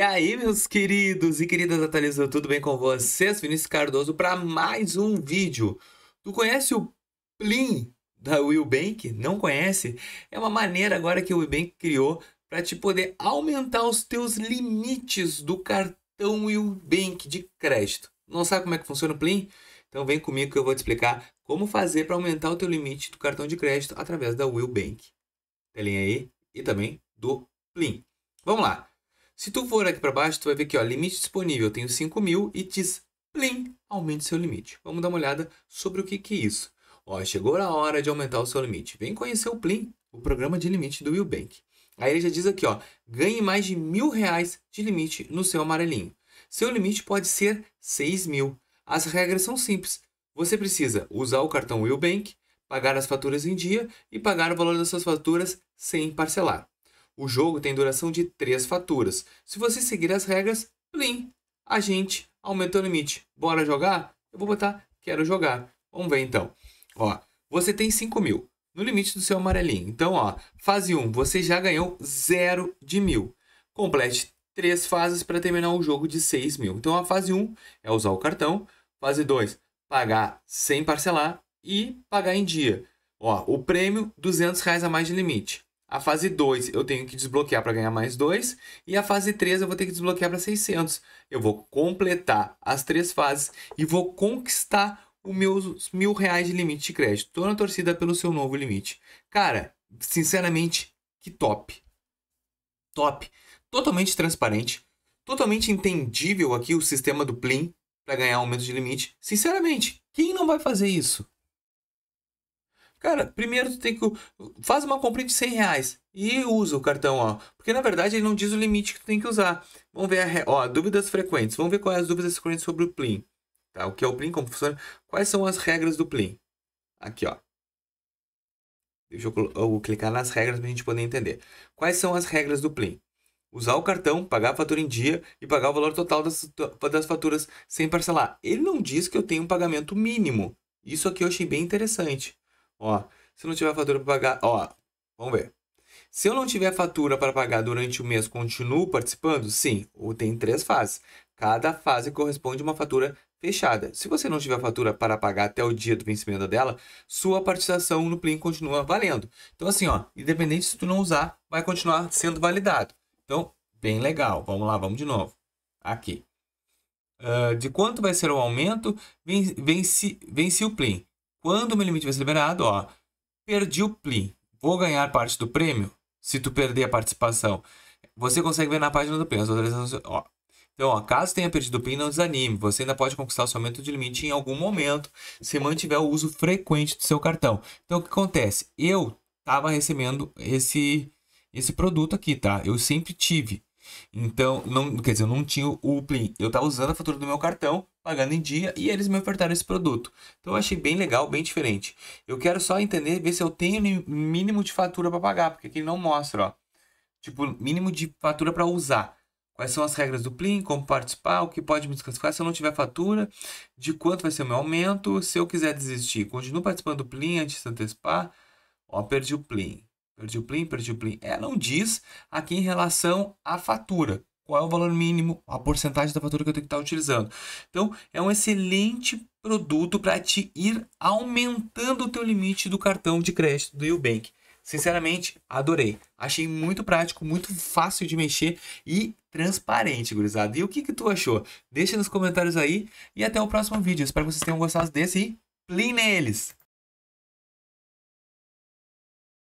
E aí, meus queridos e queridas atualizou tudo bem com vocês? Vinícius Cardoso para mais um vídeo. Tu conhece o Plin da Bank? Não conhece? É uma maneira agora que o Bank criou para te poder aumentar os teus limites do cartão Bank de crédito. Não sabe como é que funciona o Plin? Então vem comigo que eu vou te explicar como fazer para aumentar o teu limite do cartão de crédito através da Bank. Telinha aí e também do Plin. Vamos lá. Se tu for aqui para baixo, tu vai ver que ó, limite disponível, eu tenho 5 mil e diz, plim, aumente seu limite. Vamos dar uma olhada sobre o que, que é isso. Ó, chegou a hora de aumentar o seu limite. Vem conhecer o Plim, o programa de limite do Willbank. Aí ele já diz aqui, ó, ganhe mais de mil reais de limite no seu amarelinho. Seu limite pode ser 6 mil. As regras são simples. Você precisa usar o cartão Willbank, pagar as faturas em dia e pagar o valor das suas faturas sem parcelar. O jogo tem duração de 3 faturas. Se você seguir as regras, Plim, a gente aumentou o limite. Bora jogar? Eu vou botar quero jogar. Vamos ver então. Ó, você tem 5 mil no limite do seu amarelinho. Então, ó, fase 1, você já ganhou 0 de mil. Complete três fases para terminar o jogo de 6 mil. Então, a fase 1 é usar o cartão. Fase 2, pagar sem parcelar e pagar em dia. Ó, o prêmio, 200 reais a mais de limite. A fase 2 eu tenho que desbloquear para ganhar mais 2. E a fase 3 eu vou ter que desbloquear para 600. Eu vou completar as três fases e vou conquistar os meus mil reais de limite de crédito. Estou na torcida pelo seu novo limite. Cara, sinceramente, que top. Top. Totalmente transparente. Totalmente entendível aqui o sistema do Plin para ganhar aumento de limite. Sinceramente, quem não vai fazer isso? Cara, primeiro tu tem que. Faz uma compra de 100 reais e usa o cartão, ó. Porque na verdade ele não diz o limite que tu tem que usar. Vamos ver, a, ó, dúvidas frequentes. Vamos ver quais é as dúvidas frequentes sobre o Plin. Tá? O que é o Plin, como funciona. Quais são as regras do Plin? Aqui, ó. Deixa eu, eu clicar nas regras para a gente poder entender. Quais são as regras do Plin? usar o cartão, pagar a fatura em dia e pagar o valor total das, das faturas sem parcelar. Ele não diz que eu tenho um pagamento mínimo. Isso aqui eu achei bem interessante. Ó, se não tiver fatura para pagar, ó, vamos ver. Se eu não tiver fatura para pagar durante o mês, continuo participando? Sim, ou tem três fases. Cada fase corresponde a uma fatura fechada. Se você não tiver fatura para pagar até o dia do vencimento dela, sua participação no plin continua valendo. Então assim, ó, independente se tu não usar, vai continuar sendo validado. Então, bem legal. Vamos lá, vamos de novo. Aqui. Uh, de quanto vai ser o aumento? Venci, vence o plin quando o meu limite vai ser liberado, ó, perdi o pli, vou ganhar parte do prêmio se tu perder a participação. Você consegue ver na página do pli as ó. Então, ó, caso tenha perdido o PIN, não desanime. Você ainda pode conquistar o seu aumento de limite em algum momento, se mantiver o uso frequente do seu cartão. Então, o que acontece? Eu estava recebendo esse, esse produto aqui, tá? Eu sempre tive. Então, não, quer dizer, eu não tinha o plin Eu estava usando a fatura do meu cartão, pagando em dia, e eles me ofertaram esse produto. Então, eu achei bem legal, bem diferente. Eu quero só entender, ver se eu tenho mínimo de fatura para pagar, porque aqui não mostra, ó. Tipo, mínimo de fatura para usar. Quais são as regras do plin como participar, o que pode me desclassificar se eu não tiver fatura, de quanto vai ser o meu aumento, se eu quiser desistir. Continuo participando do plin antes de antecipar. Ó, perdi o plin Perdi perdi o o Plin. Ela não diz aqui em relação à fatura. Qual é o valor mínimo, a porcentagem da fatura que eu tenho que estar utilizando. Então, é um excelente produto para te ir aumentando o teu limite do cartão de crédito do Eubank. Sinceramente, adorei. Achei muito prático, muito fácil de mexer e transparente, gurizada. E o que, que tu achou? Deixa nos comentários aí e até o próximo vídeo. Espero que vocês tenham gostado desse e plim neles!